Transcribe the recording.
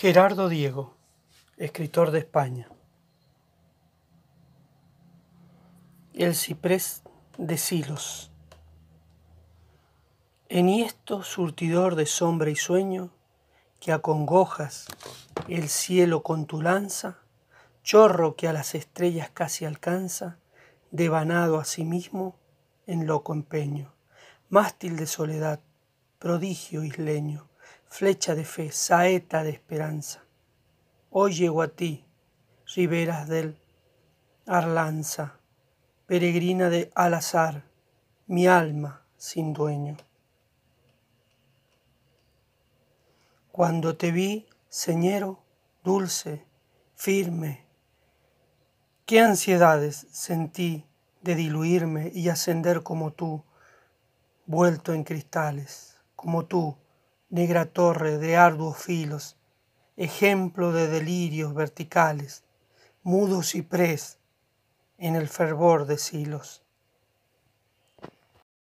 Gerardo Diego, escritor de España. El ciprés de Silos. Enhiesto surtidor de sombra y sueño, que acongojas el cielo con tu lanza, chorro que a las estrellas casi alcanza, devanado a sí mismo en loco empeño, mástil de soledad, prodigio isleño, flecha de fe, saeta de esperanza. Hoy llego a ti, riberas del Arlanza, peregrina de Alazar, mi alma sin dueño. Cuando te vi, señero, dulce, firme, qué ansiedades sentí de diluirme y ascender como tú, vuelto en cristales, como tú, negra torre de arduos filos, ejemplo de delirios verticales, mudo ciprés en el fervor de silos.